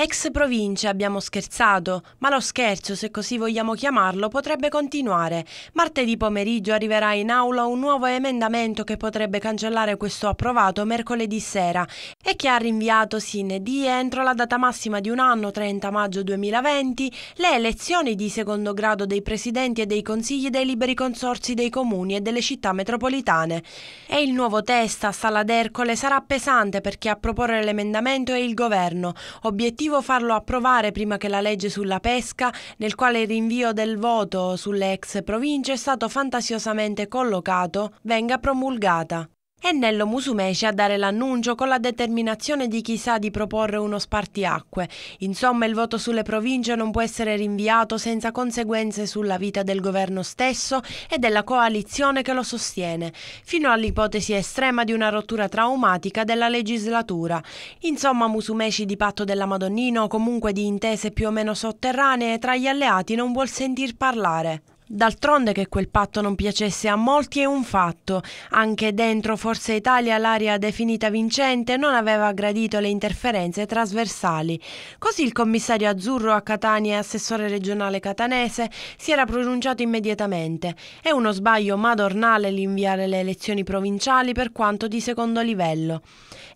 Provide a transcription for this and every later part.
Ex province abbiamo scherzato, ma lo scherzo, se così vogliamo chiamarlo, potrebbe continuare. Martedì pomeriggio arriverà in aula un nuovo emendamento che potrebbe cancellare questo approvato mercoledì sera e che ha rinviato sine die entro la data massima di un anno, 30 maggio 2020, le elezioni di secondo grado dei presidenti e dei consigli dei liberi consorsi dei comuni e delle città metropolitane. E il nuovo test a Sala d'Ercole sarà pesante perché a proporre l'emendamento è il governo, obiettivo positivo farlo approvare prima che la legge sulla pesca, nel quale il rinvio del voto sulle ex province è stato fantasiosamente collocato, venga promulgata. È Nello Musumeci a dare l'annuncio con la determinazione di chi sa di proporre uno spartiacque. Insomma, il voto sulle province non può essere rinviato senza conseguenze sulla vita del governo stesso e della coalizione che lo sostiene, fino all'ipotesi estrema di una rottura traumatica della legislatura. Insomma, Musumeci di patto della Madonnina o comunque di intese più o meno sotterranee tra gli alleati non vuol sentir parlare. D'altronde che quel patto non piacesse a molti è un fatto. Anche dentro Forza Italia l'area definita vincente non aveva gradito le interferenze trasversali. Così il commissario azzurro a Catania e assessore regionale catanese si era pronunciato immediatamente. È uno sbaglio madornale l'inviare le elezioni provinciali per quanto di secondo livello.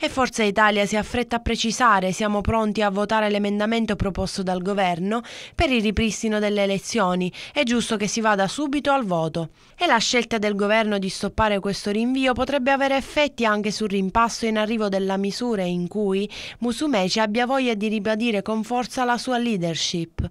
E Forza Italia si affretta a precisare siamo pronti a votare l'emendamento proposto dal governo per il ripristino delle elezioni. È giusto che si vada subito al voto e la scelta del governo di stoppare questo rinvio potrebbe avere effetti anche sul rimpasto in arrivo della misura in cui Musumeci abbia voglia di ribadire con forza la sua leadership.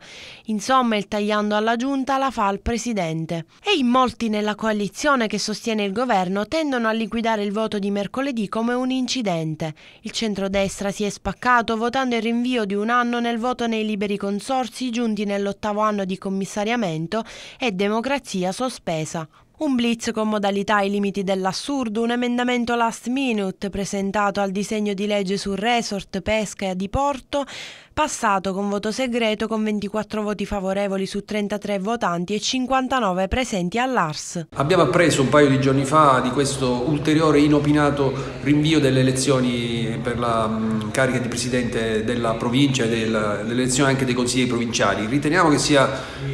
Insomma, il tagliando alla giunta la fa al presidente. E in molti nella coalizione che sostiene il governo tendono a liquidare il voto di mercoledì come un incidente. Il centrodestra si è spaccato votando il rinvio di un anno nel voto nei liberi consorsi giunti nell'ottavo anno di commissariamento e democrazia sospesa un blitz con modalità ai limiti dell'assurdo, un emendamento last minute presentato al disegno di legge sul resort, pesca e diporto, passato con voto segreto con 24 voti favorevoli su 33 votanti e 59 presenti all'ARS. Abbiamo appreso un paio di giorni fa di questo ulteriore inopinato rinvio delle elezioni per la mm, carica di presidente della provincia e del, delle elezioni anche dei consigli provinciali. Riteniamo che sia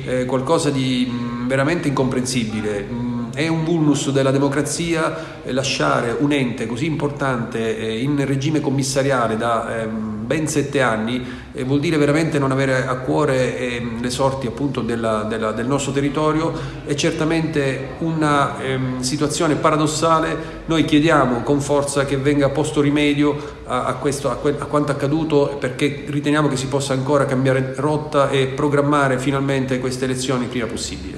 eh, qualcosa di mm, veramente incomprensibile. Mm, è un vulnus della democrazia eh, lasciare un ente così importante eh, in regime commissariale da ehm, ben sette anni e eh, vuol dire veramente non avere a cuore ehm, le sorti della, della, del nostro territorio è certamente una ehm, situazione paradossale noi chiediamo con forza che venga posto rimedio a, a, questo, a, que, a, quanto accaduto perché riteniamo che si possa ancora cambiare rotta e programmare finalmente queste elezioni il prima possibile.